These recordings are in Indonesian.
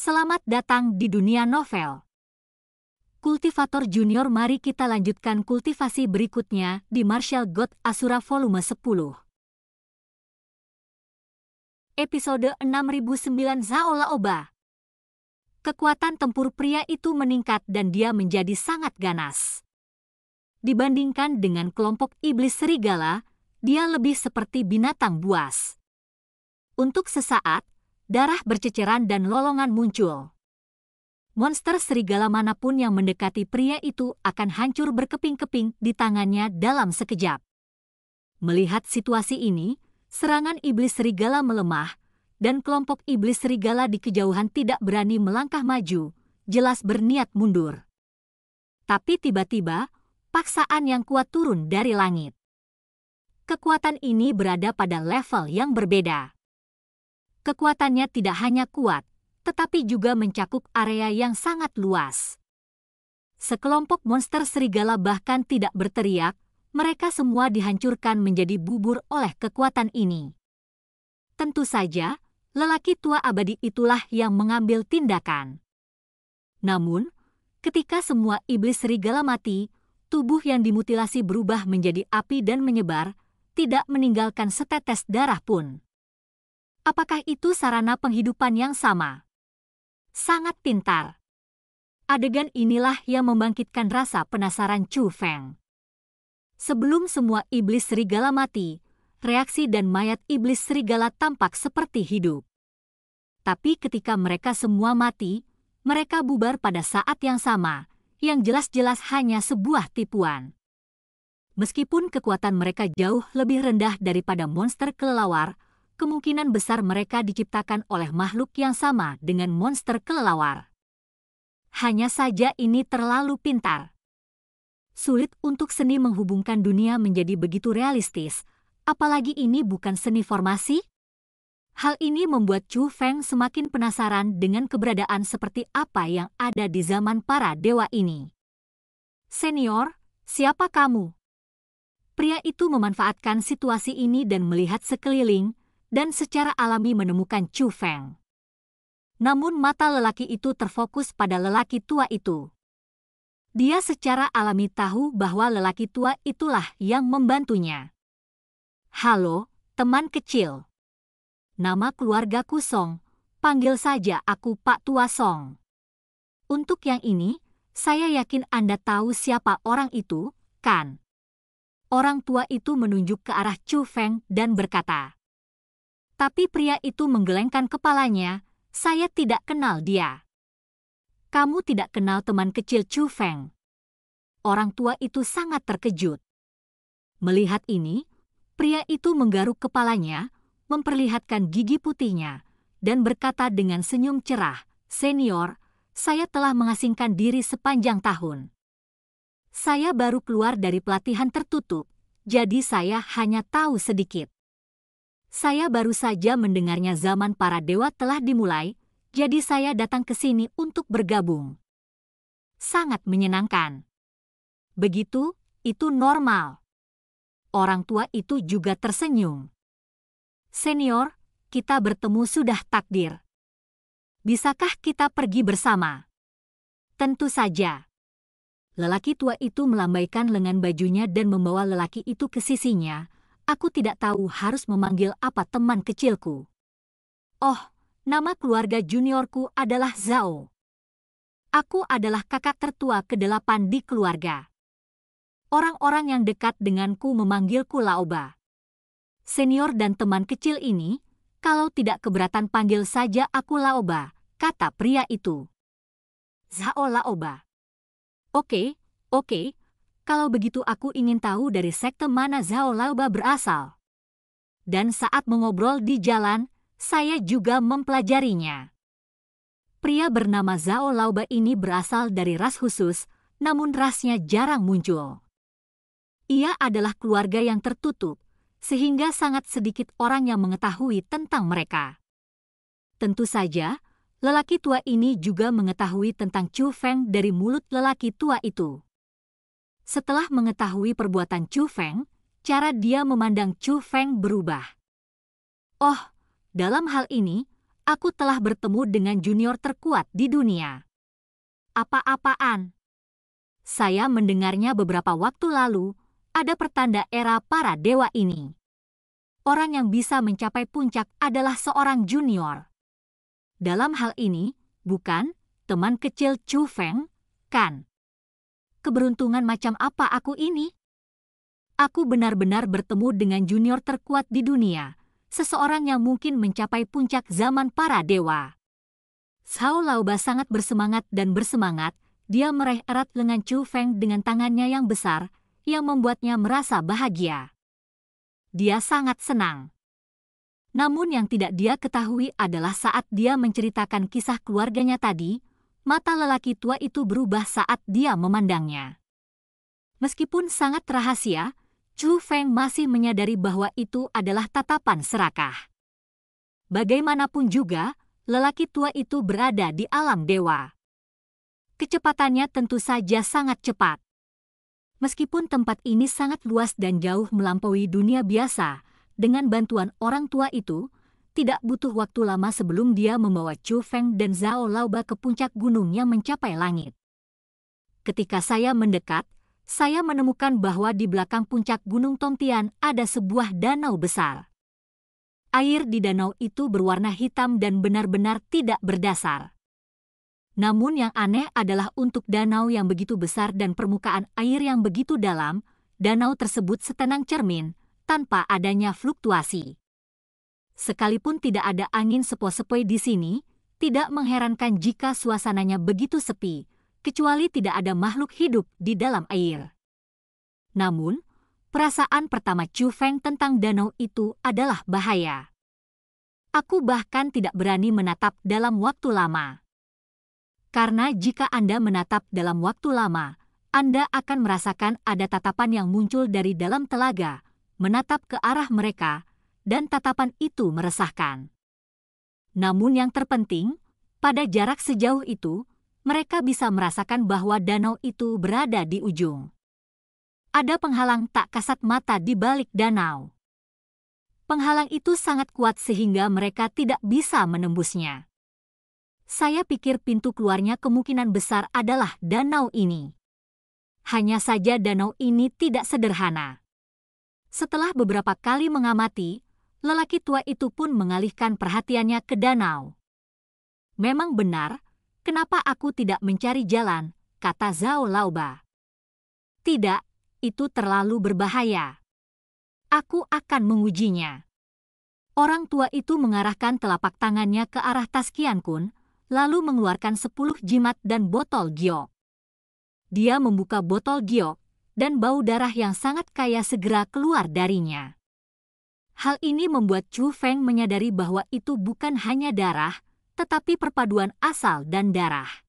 Selamat datang di dunia novel. Kultivator Junior mari kita lanjutkan kultivasi berikutnya di Marshall God Asura volume 10. Episode 6009 Zaola Oba Kekuatan tempur pria itu meningkat dan dia menjadi sangat ganas. Dibandingkan dengan kelompok iblis serigala, dia lebih seperti binatang buas. Untuk sesaat, darah berceceran dan lolongan muncul. Monster serigala manapun yang mendekati pria itu akan hancur berkeping-keping di tangannya dalam sekejap. Melihat situasi ini, serangan iblis serigala melemah, dan kelompok iblis serigala di kejauhan tidak berani melangkah maju, jelas berniat mundur. Tapi tiba-tiba, paksaan yang kuat turun dari langit. Kekuatan ini berada pada level yang berbeda kekuatannya tidak hanya kuat, tetapi juga mencakup area yang sangat luas. Sekelompok monster serigala bahkan tidak berteriak, mereka semua dihancurkan menjadi bubur oleh kekuatan ini. Tentu saja, lelaki tua abadi itulah yang mengambil tindakan. Namun, ketika semua iblis serigala mati, tubuh yang dimutilasi berubah menjadi api dan menyebar, tidak meninggalkan setetes darah pun. Apakah itu sarana penghidupan yang sama? Sangat pintar. Adegan inilah yang membangkitkan rasa penasaran Chu Feng. Sebelum semua iblis serigala mati, reaksi dan mayat iblis serigala tampak seperti hidup. Tapi ketika mereka semua mati, mereka bubar pada saat yang sama, yang jelas-jelas hanya sebuah tipuan. Meskipun kekuatan mereka jauh lebih rendah daripada monster kelelawar, kemungkinan besar mereka diciptakan oleh makhluk yang sama dengan monster kelelawar. Hanya saja ini terlalu pintar. Sulit untuk seni menghubungkan dunia menjadi begitu realistis, apalagi ini bukan seni formasi. Hal ini membuat Chu Feng semakin penasaran dengan keberadaan seperti apa yang ada di zaman para dewa ini. Senior, siapa kamu? Pria itu memanfaatkan situasi ini dan melihat sekeliling, dan secara alami menemukan Chu Feng. Namun mata lelaki itu terfokus pada lelaki tua itu. Dia secara alami tahu bahwa lelaki tua itulah yang membantunya. Halo, teman kecil. Nama keluargaku Song, panggil saja aku Pak Tua Song. Untuk yang ini, saya yakin Anda tahu siapa orang itu, kan? Orang tua itu menunjuk ke arah Chu Feng dan berkata, tapi pria itu menggelengkan kepalanya, saya tidak kenal dia. Kamu tidak kenal teman kecil Chu Feng. Orang tua itu sangat terkejut. Melihat ini, pria itu menggaruk kepalanya, memperlihatkan gigi putihnya, dan berkata dengan senyum cerah, Senior, saya telah mengasingkan diri sepanjang tahun. Saya baru keluar dari pelatihan tertutup, jadi saya hanya tahu sedikit. Saya baru saja mendengarnya zaman para dewa telah dimulai, jadi saya datang ke sini untuk bergabung. Sangat menyenangkan. Begitu, itu normal. Orang tua itu juga tersenyum. Senior, kita bertemu sudah takdir. Bisakah kita pergi bersama? Tentu saja. Lelaki tua itu melambaikan lengan bajunya dan membawa lelaki itu ke sisinya, Aku tidak tahu harus memanggil apa teman kecilku. Oh, nama keluarga juniorku adalah Zhao. Aku adalah kakak tertua kedelapan di keluarga. Orang-orang yang dekat denganku memanggilku Laoba. Senior dan teman kecil ini, kalau tidak keberatan panggil saja aku Laoba, kata pria itu. Zhao Laoba. Oke, oke, kalau begitu aku ingin tahu dari sekte mana Zhao Laoba berasal. Dan saat mengobrol di jalan, saya juga mempelajarinya. Pria bernama Zhao Laoba ini berasal dari ras khusus, namun rasnya jarang muncul. Ia adalah keluarga yang tertutup, sehingga sangat sedikit orang yang mengetahui tentang mereka. Tentu saja, lelaki tua ini juga mengetahui tentang Chu Feng dari mulut lelaki tua itu. Setelah mengetahui perbuatan Chu Feng, cara dia memandang Chu Feng berubah. Oh, dalam hal ini, aku telah bertemu dengan junior terkuat di dunia. Apa-apaan? Saya mendengarnya beberapa waktu lalu, ada pertanda era para dewa ini. Orang yang bisa mencapai puncak adalah seorang junior. Dalam hal ini, bukan teman kecil Chu Feng, kan? keberuntungan macam apa aku ini? Aku benar-benar bertemu dengan junior terkuat di dunia, seseorang yang mungkin mencapai puncak zaman para dewa. Cao Lauba sangat bersemangat dan bersemangat, dia meraih erat lengan Chu Feng dengan tangannya yang besar, yang membuatnya merasa bahagia. Dia sangat senang. Namun yang tidak dia ketahui adalah saat dia menceritakan kisah keluarganya tadi, mata lelaki tua itu berubah saat dia memandangnya. Meskipun sangat rahasia, Chu Feng masih menyadari bahwa itu adalah tatapan serakah. Bagaimanapun juga, lelaki tua itu berada di alam dewa. Kecepatannya tentu saja sangat cepat. Meskipun tempat ini sangat luas dan jauh melampaui dunia biasa, dengan bantuan orang tua itu, tidak butuh waktu lama sebelum dia membawa Chu Feng dan Zhao Laoba ke puncak gunung yang mencapai langit. Ketika saya mendekat, saya menemukan bahwa di belakang puncak Gunung Tongtian ada sebuah danau besar. Air di danau itu berwarna hitam dan benar-benar tidak berdasar. Namun yang aneh adalah untuk danau yang begitu besar dan permukaan air yang begitu dalam, danau tersebut setenang cermin, tanpa adanya fluktuasi sekalipun tidak ada angin sepoi-sepoi di sini, tidak mengherankan jika suasananya begitu sepi, kecuali tidak ada makhluk hidup di dalam air. Namun, perasaan pertama Chu Feng tentang danau itu adalah bahaya. Aku bahkan tidak berani menatap dalam waktu lama. Karena jika Anda menatap dalam waktu lama, Anda akan merasakan ada tatapan yang muncul dari dalam telaga, menatap ke arah mereka, dan tatapan itu meresahkan. Namun yang terpenting, pada jarak sejauh itu, mereka bisa merasakan bahwa danau itu berada di ujung. Ada penghalang tak kasat mata di balik danau. Penghalang itu sangat kuat sehingga mereka tidak bisa menembusnya. Saya pikir pintu keluarnya kemungkinan besar adalah danau ini. Hanya saja danau ini tidak sederhana. Setelah beberapa kali mengamati, lelaki tua itu pun mengalihkan perhatiannya ke danau. Memang benar, kenapa aku tidak mencari jalan, kata Zhao Lauba. Tidak, itu terlalu berbahaya. Aku akan mengujinya. Orang tua itu mengarahkan telapak tangannya ke arah tas Kian Kun, lalu mengeluarkan sepuluh jimat dan botol giok. Dia membuka botol giok, dan bau darah yang sangat kaya segera keluar darinya. Hal ini membuat Chu Feng menyadari bahwa itu bukan hanya darah, tetapi perpaduan asal dan darah.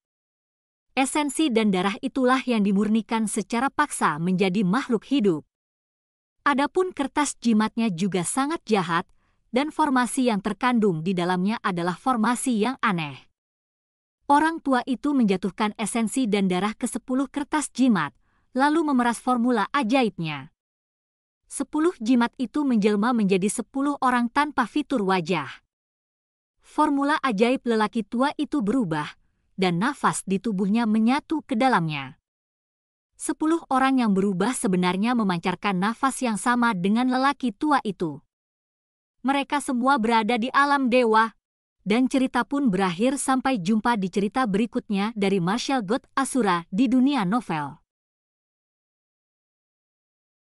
Esensi dan darah itulah yang dimurnikan secara paksa menjadi makhluk hidup. Adapun kertas jimatnya juga sangat jahat, dan formasi yang terkandung di dalamnya adalah formasi yang aneh. Orang tua itu menjatuhkan esensi dan darah ke sepuluh kertas jimat, lalu memeras formula ajaibnya sepuluh jimat itu menjelma menjadi sepuluh orang tanpa fitur wajah. Formula ajaib lelaki tua itu berubah, dan nafas di tubuhnya menyatu ke dalamnya. Sepuluh orang yang berubah sebenarnya memancarkan nafas yang sama dengan lelaki tua itu. Mereka semua berada di alam dewa, dan cerita pun berakhir sampai jumpa di cerita berikutnya dari Marshall God Asura di dunia novel.